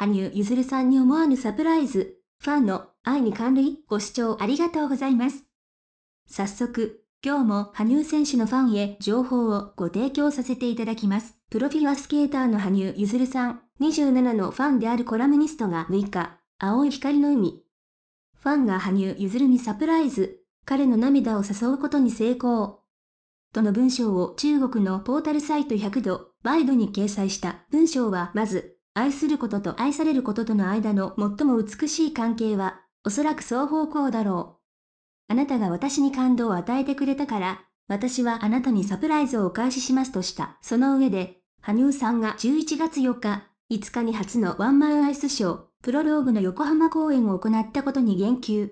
羽生結弦さんに思わぬサプライズ、ファンの愛に感類、ご視聴ありがとうございます。早速、今日も羽生選手のファンへ情報をご提供させていただきます。プロフィーュアスケーターの羽生結弦さん、27のファンであるコラムニストが6日、青い光の海。ファンが羽生結弦にサプライズ、彼の涙を誘うことに成功。との文章を中国のポータルサイト100度、バイドに掲載した文章はまず、愛することと愛されることとの間の最も美しい関係は、おそらく双方向だろう。あなたが私に感動を与えてくれたから、私はあなたにサプライズをお返ししますとした。その上で、羽生さんが11月4日、5日に初のワンマンアイスショー、プロローグの横浜公演を行ったことに言及。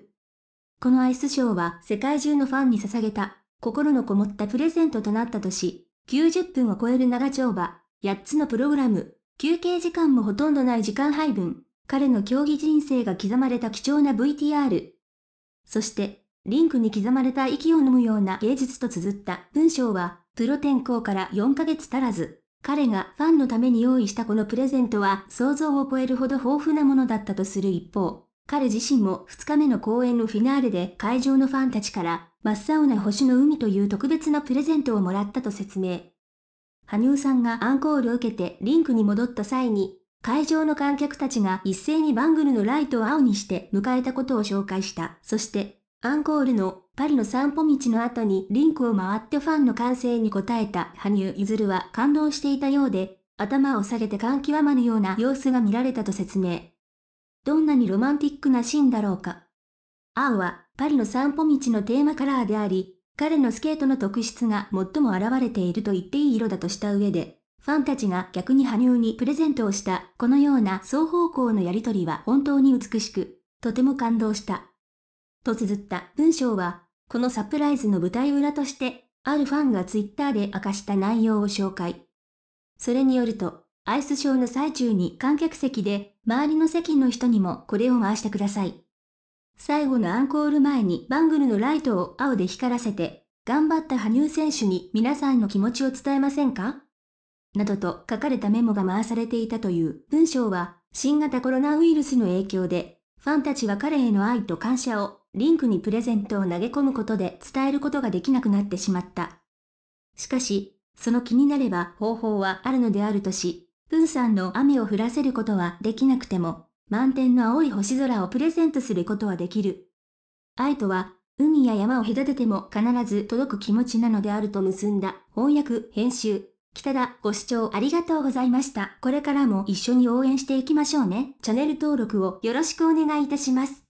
このアイスショーは世界中のファンに捧げた、心のこもったプレゼントとなったとし、90分を超える長丁場、8つのプログラム、休憩時間もほとんどない時間配分、彼の競技人生が刻まれた貴重な VTR。そして、リンクに刻まれた息を飲むような芸術と綴った文章は、プロ転向から4ヶ月足らず、彼がファンのために用意したこのプレゼントは想像を超えるほど豊富なものだったとする一方、彼自身も2日目の公演のフィナーレで会場のファンたちから真っ青な星の海という特別なプレゼントをもらったと説明。羽生さんがアンコールを受けてリンクに戻った際に、会場の観客たちが一斉にバングルのライトを青にして迎えたことを紹介した。そして、アンコールのパリの散歩道の後にリンクを回ってファンの歓声に応えた羽生結弦は感動していたようで、頭を下げて感極まるような様子が見られたと説明。どんなにロマンティックなシーンだろうか。青はパリの散歩道のテーマカラーであり、彼のスケートの特質が最も現れていると言っていい色だとした上で、ファンたちが逆に羽生にプレゼントをした、このような双方向のやりとりは本当に美しく、とても感動した。と綴った文章は、このサプライズの舞台裏として、あるファンがツイッターで明かした内容を紹介。それによると、アイスショーの最中に観客席で、周りの席の人にもこれを回してください。最後のアンコール前にバングルのライトを青で光らせて、頑張った羽生選手に皆さんの気持ちを伝えませんかなどと書かれたメモが回されていたという文章は、新型コロナウイルスの影響で、ファンたちは彼への愛と感謝をリンクにプレゼントを投げ込むことで伝えることができなくなってしまった。しかし、その気になれば方法はあるのであるとし、プンさんの雨を降らせることはできなくても、満天の青い星空をプレゼントすることはできる。愛とは、海や山を隔てても必ず届く気持ちなのであると結んだ翻訳、編集。北田、ご視聴ありがとうございました。これからも一緒に応援していきましょうね。チャンネル登録をよろしくお願いいたします。